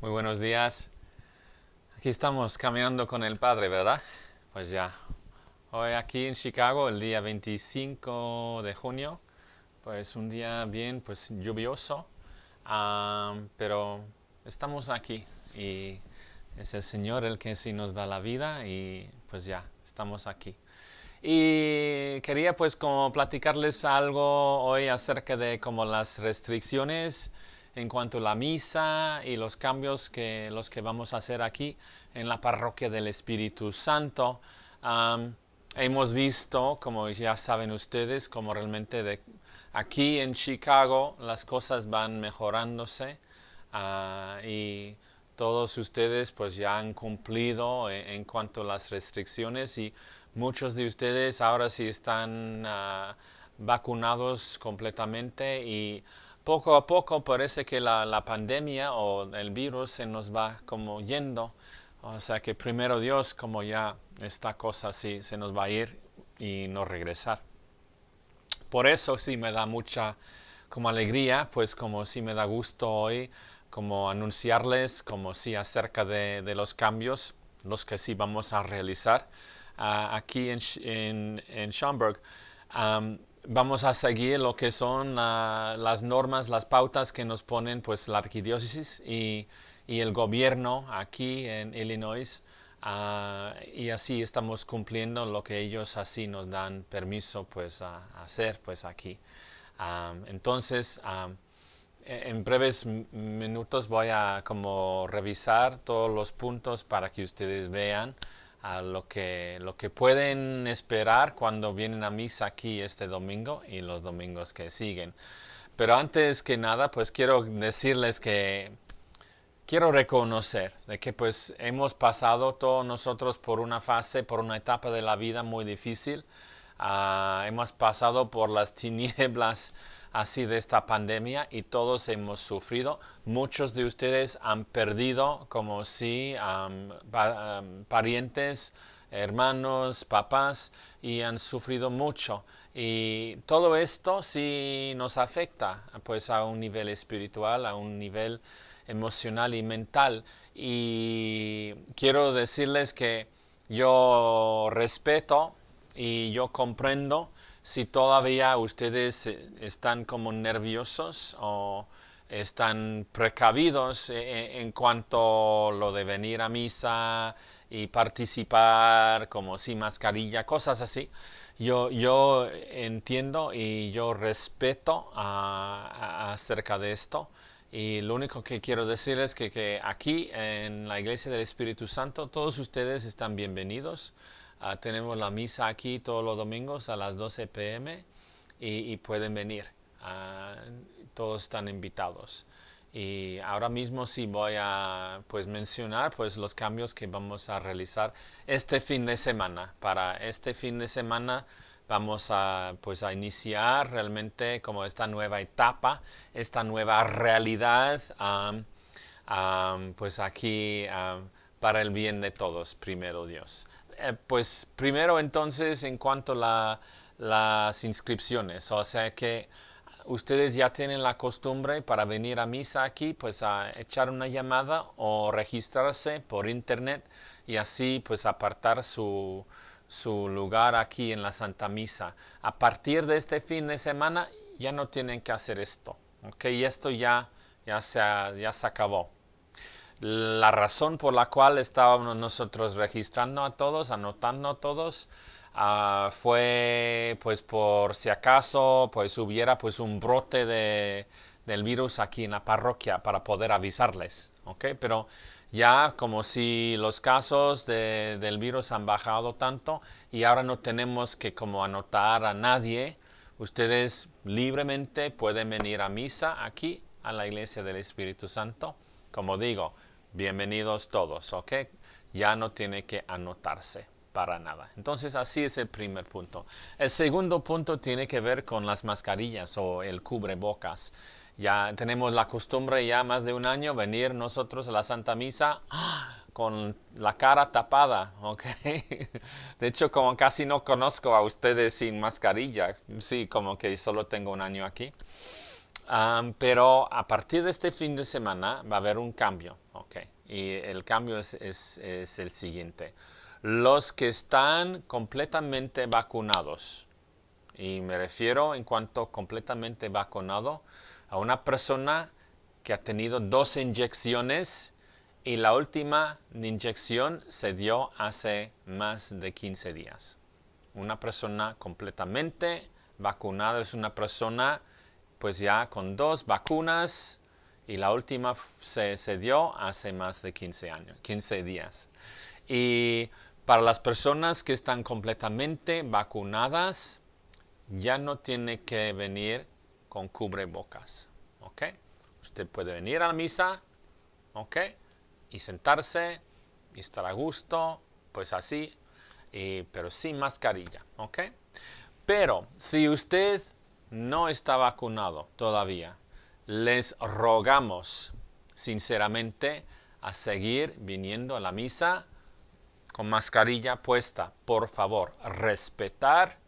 Muy buenos días. Aquí estamos caminando con el Padre, ¿verdad? Pues ya. Hoy aquí en Chicago, el día 25 de junio, pues un día bien pues lluvioso, ah, pero estamos aquí y es el Señor el que sí nos da la vida y pues ya, estamos aquí. Y quería pues como platicarles algo hoy acerca de como las restricciones en cuanto a la misa y los cambios que, los que vamos a hacer aquí en la parroquia del Espíritu Santo. hemos visto, como ya saben ustedes, como realmente aquí en Chicago las cosas van mejorándose ah, y todos ustedes pues ya han cumplido en, cuanto a las restricciones y muchos de ustedes ahora sí están ah, vacunados completamente y poco a poco parece que la, pandemia o el virus se nos va como yendo. O sea que primero Dios, como ya esta cosa así, se nos va a ir y no regresar. Por eso sí me da mucha como alegría, pues como sí me da gusto hoy, como anunciarles, como sí acerca de, los cambios, los que sí vamos a realizar ah, aquí en, en, en Schaumburg vamos a seguir lo que son ah, las normas, las pautas que nos ponen pues la arquidiócesis y, y el gobierno aquí en Illinois. Ah, y así estamos cumpliendo lo que ellos así nos dan permiso pues a, hacer pues aquí. Ah, entonces, e-, en breves minutos voy a como revisar todos los puntos para que ustedes vean a lo que, lo que pueden esperar cuando vienen a misa aquí este domingo y los domingos que siguen. Pero antes que nada, pues quiero decirles que quiero reconocer de que pues hemos pasado todos nosotros por una fase, por una etapa de la vida muy difícil Ah, hemos pasado por las tinieblas así de esta pandemia y todos hemos sufrido. Muchos de ustedes han perdido como si parientes, hermanos, papás y han sufrido mucho. Y todo esto sí nos afecta pues a un nivel espiritual, a un nivel emocional y mental. Y quiero decirles que yo respeto y yo comprendo si todavía ustedes eh, están como nerviosos o están precavidos eh, eh, en cuanto a lo de venir a misa y participar como sin mascarilla, cosas así. Yo, yo entiendo y yo respeto acerca de esto. Y lo único que quiero decir es que, que aquí en la Iglesia del Espíritu Santo todos ustedes están bienvenidos. Ah, tenemos la misa aquí todos los domingos a las 12 pm y, pueden venir. Ah, todos están invitados. Y ahora mismo sí voy a pues, mencionar pues, los cambios que vamos a realizar este fin de semana. Para este fin de semana vamos a, pues, a iniciar realmente como esta nueva etapa, esta nueva realidad, pues aquí para el bien de todos, primero Dios. Eh, pues primero entonces en cuanto a las inscripciones, o sea que ustedes ya tienen la costumbre para venir a misa aquí, pues a echar una llamada o registrarse por internet y así pues apartar su, lugar aquí en la Santa Misa. A partir de este fin de semana ya no tienen que hacer esto, ¿ok? Y esto ya, ya, se, ya se acabó la razón por la cual estábamos nosotros registrando a todos, anotando a todos, ah, fue pues por si acaso pues hubiera pues un brote del virus aquí en la parroquia para poder avisarles, ¿ok? Pero ya como si los casos del virus han bajado tanto y ahora no tenemos que como anotar a nadie, ustedes libremente pueden venir a misa aquí a la iglesia del Espíritu Santo. Como digo, Bienvenidos todos, ¿ok? Ya no tiene que anotarse para nada. Entonces así es el primer punto. El segundo punto tiene que ver con las mascarillas o el cubrebocas. Ya tenemos la costumbre ya más de un año venir nosotros a la Santa Misa ¡ah! con la cara tapada, ¿ok? De hecho, como casi no conozco a ustedes sin mascarilla, sí, como que solo tengo un año aquí pero a partir de este fin de semana va a haber un cambio, ¿ok? Y el cambio es, es el siguiente. Los que están completamente vacunados, y me refiero en cuanto completamente vacunado a una persona que ha tenido dos inyecciones y la última inyección se dio hace más de 15 días. Una persona completamente vacunada es una persona pues ya con dos vacunas y la última se, dio hace más de 15 años, 15 días. Y para las personas que están completamente vacunadas, ya no tiene que venir con cubrebocas, ¿ok? Usted puede venir a la misa, ¿ok? Y sentarse y estar a gusto, pues así, eh, pero sin mascarilla, ¿ok? Pero si usted no está vacunado todavía, les rogamos sinceramente a seguir viniendo a la misa con mascarilla puesta. Por favor, respetar,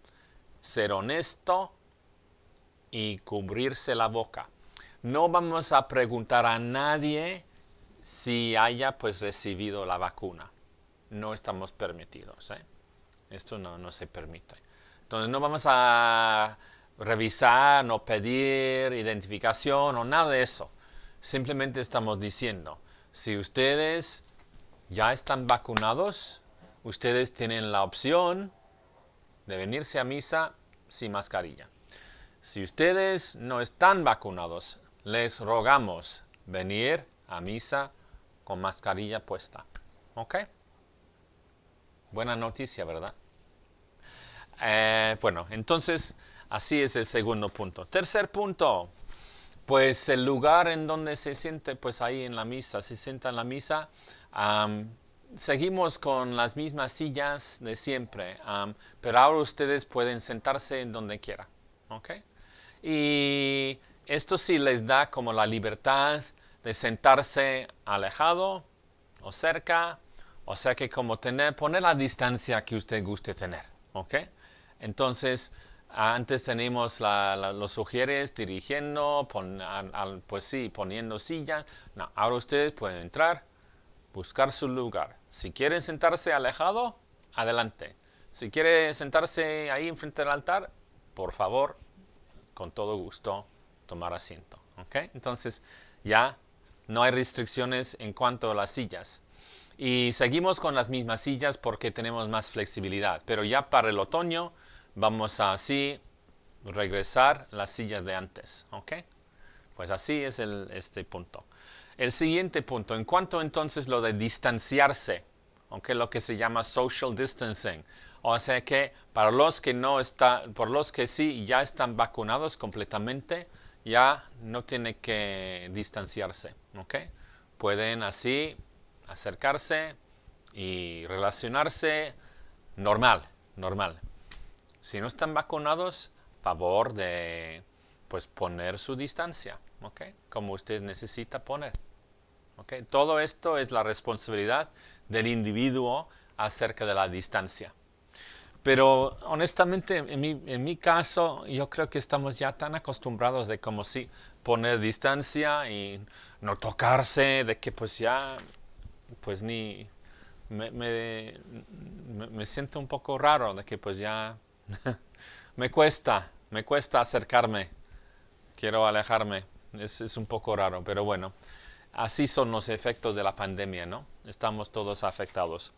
ser honesto y cubrirse la boca. No vamos a preguntar a nadie si haya pues recibido la vacuna. No estamos permitidos. ¿eh? Esto no, no se permite. Entonces no vamos a revisar, no pedir identificación o nada de eso. Simplemente estamos diciendo, si ustedes ya están vacunados, ustedes tienen la opción de venirse a misa sin mascarilla. Si ustedes no están vacunados, les rogamos venir a misa con mascarilla puesta. ¿Ok? Buena noticia, ¿verdad? bueno, entonces así es el segundo punto. Tercer punto, pues el lugar en donde se siente, pues ahí en la misa, se sienta en la misa. seguimos con las mismas sillas de siempre, pero ahora ustedes pueden sentarse en donde quiera. ¿Ok? Y esto sí les da como la libertad de sentarse alejado o cerca, o sea que como tener, poner la distancia que usted guste tener. ¿Ok? Entonces, antes teníamos los sugieres dirigiendo, pues sí, poniendo silla. ahora ustedes pueden entrar, buscar su lugar. Si quieren sentarse alejado, adelante. Si quieren sentarse ahí enfrente del altar, por favor, con todo gusto, tomar asiento. Entonces, ya no hay restricciones en cuanto a las sillas. Y seguimos con las mismas sillas porque tenemos más flexibilidad. Pero ya para el otoño, Vamos a así regresar las sillas de antes, ¿ok? Pues así es este punto. El siguiente punto, en cuanto entonces lo de distanciarse, aunque lo que se llama social distancing, o sea que para los que no está, por los que sí ya están vacunados completamente, ya no tiene que distanciarse, ¿ok? Pueden así acercarse y relacionarse normal, normal. Si no están vacunados, favor de pues poner su distancia, ¿ok? Como usted necesita poner. Todo esto es la responsabilidad del individuo acerca de la distancia. Pero honestamente, en mi, en mi caso, yo creo que estamos ya tan acostumbrados de como si poner distancia y no tocarse, de que pues ya, pues ni, me, me, me siento un poco raro, de que pues ya me cuesta, me cuesta acercarme. Quiero alejarme. Es, un poco raro, pero bueno. Así son los efectos de la pandemia, ¿no? Estamos todos afectados.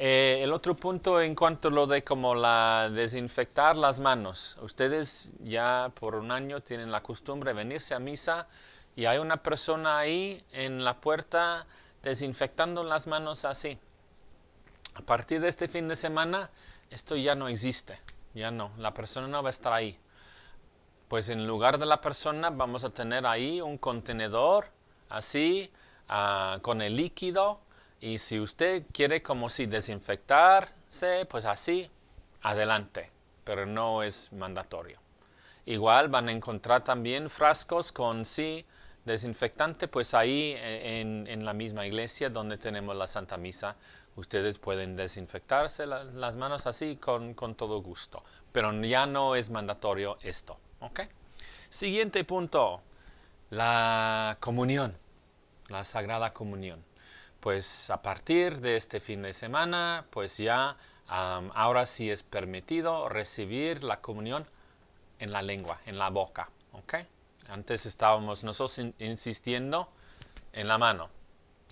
Eh, el otro punto en cuanto a lo de como la desinfectar las manos. Ustedes ya por un año tienen la costumbre de venirse a misa y hay una persona ahí en la puerta desinfectando las manos así. A partir de este fin de semana esto ya no existe, ya no, la persona no va a estar ahí. Pues en lugar de la persona vamos a tener ahí un contenedor así ah, con el líquido y si usted quiere como si desinfectarse, pues así, adelante, pero no es mandatorio. Igual van a encontrar también frascos con sí desinfectante, pues ahí eh, en la misma iglesia donde tenemos la Santa Misa Ustedes pueden desinfectarse las manos así con, todo gusto, pero ya no es mandatorio esto. ¿okay? Siguiente punto, la comunión, la Sagrada Comunión. Pues a partir de este fin de semana, pues ya ahora sí es permitido recibir la comunión en la lengua, en la boca. ¿okay? Antes estábamos nosotros insistiendo en la mano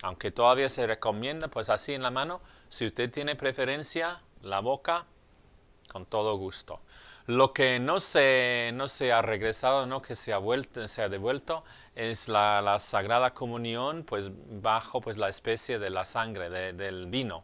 aunque todavía se recomienda, pues así en la mano, si usted tiene preferencia, la boca, con todo gusto. Lo que no se, ha regresado, no que se ha, vuelto, se ha devuelto, es la, Sagrada Comunión, pues bajo pues, la especie de la sangre, del vino.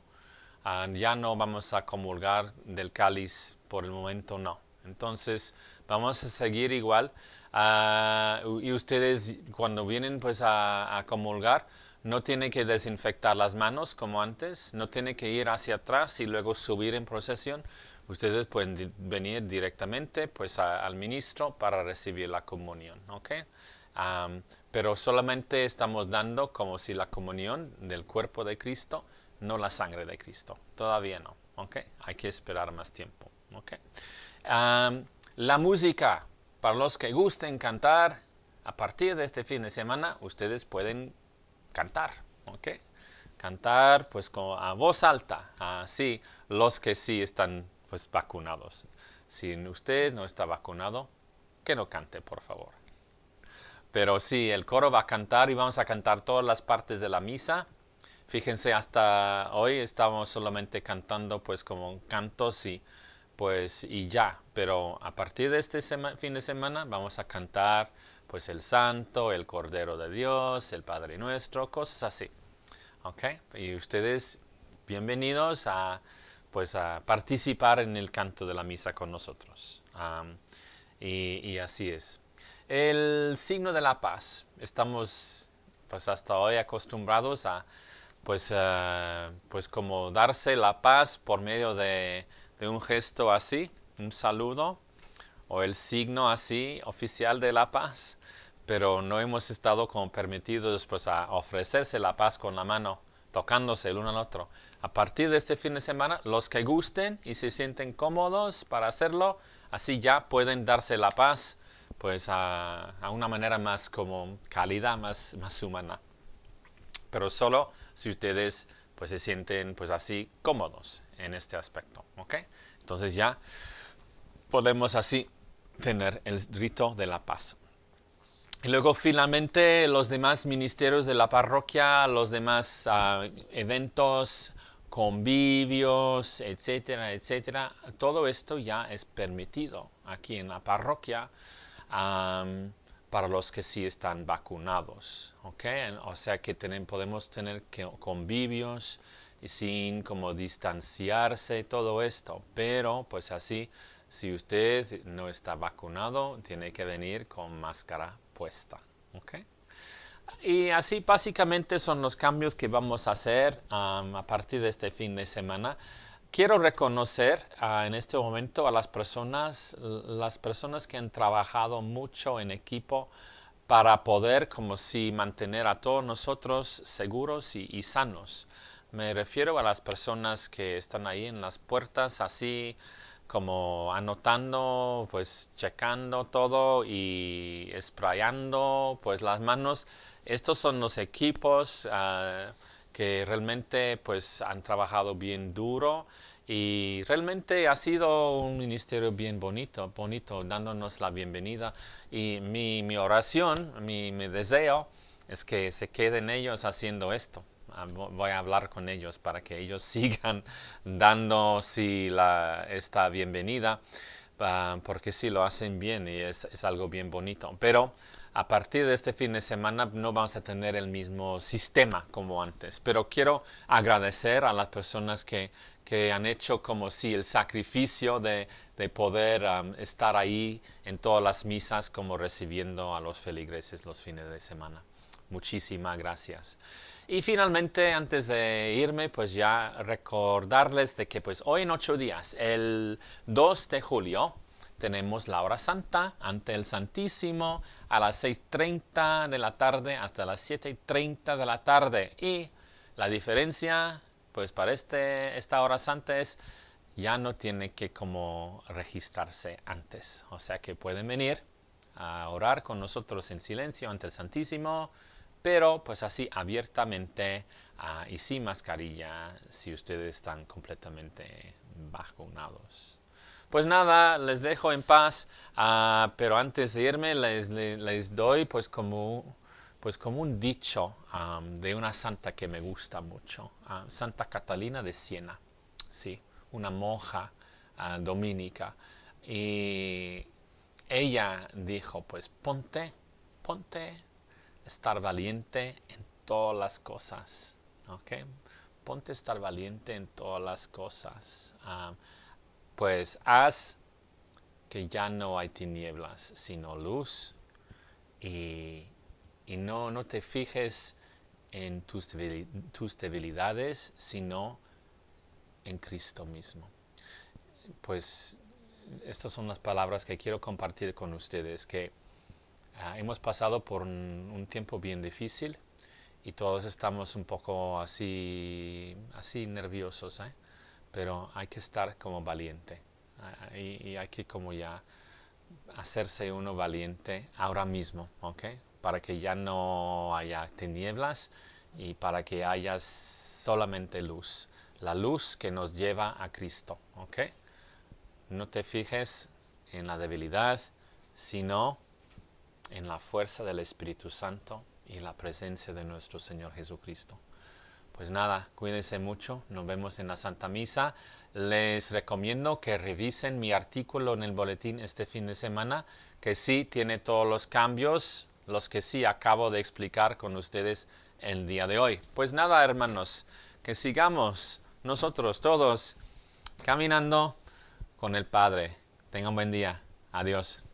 Ah, ya no vamos a comulgar del cáliz, por el momento no. Entonces, vamos a seguir igual. Ah, y ustedes cuando vienen pues a comulgar, no tiene que desinfectar las manos como antes, no tiene que ir hacia atrás y luego subir en procesión. Ustedes pueden venir directamente pues, al ministro para recibir la comunión. pero solamente estamos dando como si la comunión del cuerpo de Cristo, no la sangre de Cristo. Todavía no. Hay que esperar más tiempo. la música, para los que gusten cantar, a partir de este fin de semana, ustedes pueden cantar, ¿ok? Cantar pues a voz alta, así los que sí están pues vacunados. Si usted no está vacunado, que no cante, por favor. Pero sí, el coro va a cantar y vamos a cantar todas las partes de la misa. Fíjense, hasta hoy estamos solamente cantando pues como cantos y pues y ya, pero a partir de este fin de semana vamos a cantar pues el Santo, el Cordero de Dios, el Padre Nuestro, cosas así. ¿Ok? Y ustedes bienvenidos a pues a participar en el canto de la misa con nosotros. y, así es. El signo de la paz. Estamos pues hasta hoy acostumbrados a pues, eh, pues como darse la paz por medio de de un gesto así, un saludo o el signo así oficial de la paz, pero no hemos estado como permitidos pues, a ofrecerse la paz con la mano, tocándose el uno al otro. A partir de este fin de semana, los que gusten y se sienten cómodos para hacerlo, así ya pueden darse la paz pues a, una manera más como calidad, más, más humana. Pero solo si ustedes pues se sienten pues así cómodos en este aspecto. ¿ok? Entonces ya podemos así tener el rito de la paz. Y luego finalmente los demás ministerios de la parroquia, los demás ah, eventos, convivios, etcétera, etcétera. Todo esto ya es permitido aquí en la parroquia para los que sí están vacunados. O sea que podemos tener convivios, sin como distanciarse todo esto. Pero pues así, si usted no está vacunado, tiene que venir con máscara puesta. ¿okay? Y así básicamente son los cambios que vamos a hacer a partir de este fin de semana. Quiero reconocer ah, en este momento a las personas, las personas que han trabajado mucho en equipo para poder como si mantener a todos nosotros seguros y sanos. Me refiero a las personas que están ahí en las puertas, así como anotando, pues checando todo y sprayando pues las manos. Estos son los equipos ah, que realmente pues han trabajado bien duro y realmente ha sido un ministerio bien bonito, bonito, dándonos la bienvenida. Y mi, mi oración, mi deseo es que se queden ellos haciendo esto voy a hablar con ellos para que ellos sigan dando esta bienvenida, ah, porque sí lo hacen bien y es, algo bien bonito. Pero a partir de este fin de semana no vamos a tener el mismo sistema como antes. Pero quiero agradecer a las personas que, que han hecho como si el sacrificio de, de poder ah, estar ahí en todas las misas como recibiendo a los feligreses los fines de semana. Muchísimas gracias. Y finalmente, antes de irme, pues ya recordarles de que pues hoy en ocho días, el 2 de julio, tenemos la hora santa ante el Santísimo a las 6.30 de la tarde hasta las 7.30 de la tarde. Y la diferencia, pues para este, esta hora santa es ya no tiene que como registrarse antes. O sea que pueden venir a orar con nosotros en silencio ante el Santísimo pero pues así abiertamente ah, y sin mascarilla si ustedes están completamente vacunados. Pues nada, les dejo en paz, ah, pero antes de irme les, doy pues como, pues como un dicho de una santa que me gusta mucho, ah, Santa Catalina de Siena, ¿sí? una monja dominica. Y ella dijo pues ponte, ponte estar valiente en todas las cosas. Ponte a estar valiente en todas las cosas. Ah, pues haz que ya no hay tinieblas, sino luz. Y, no, no te fijes en tus, tus debilidades, sino en Cristo mismo. Pues estas son las palabras que quiero compartir con ustedes, que Ah, hemos pasado por un, tiempo bien difícil y todos estamos un poco así, así nerviosos, ¿eh? pero hay que estar como valiente ah, y, hay que como ya hacerse uno valiente ahora mismo, Para que ya no haya tinieblas y para que haya solamente luz, la luz que nos lleva a Cristo, ¿ok? No te fijes en la debilidad, sino en la fuerza del Espíritu Santo y la presencia de nuestro Señor Jesucristo. Pues nada, cuídense mucho, nos vemos en la Santa Misa. Les recomiendo que revisen mi artículo en el boletín este fin de semana, que sí tiene todos los cambios, los que sí acabo de explicar con ustedes el día de hoy. Pues nada, hermanos, que sigamos nosotros todos caminando con el Padre. Tengan buen día. Adiós.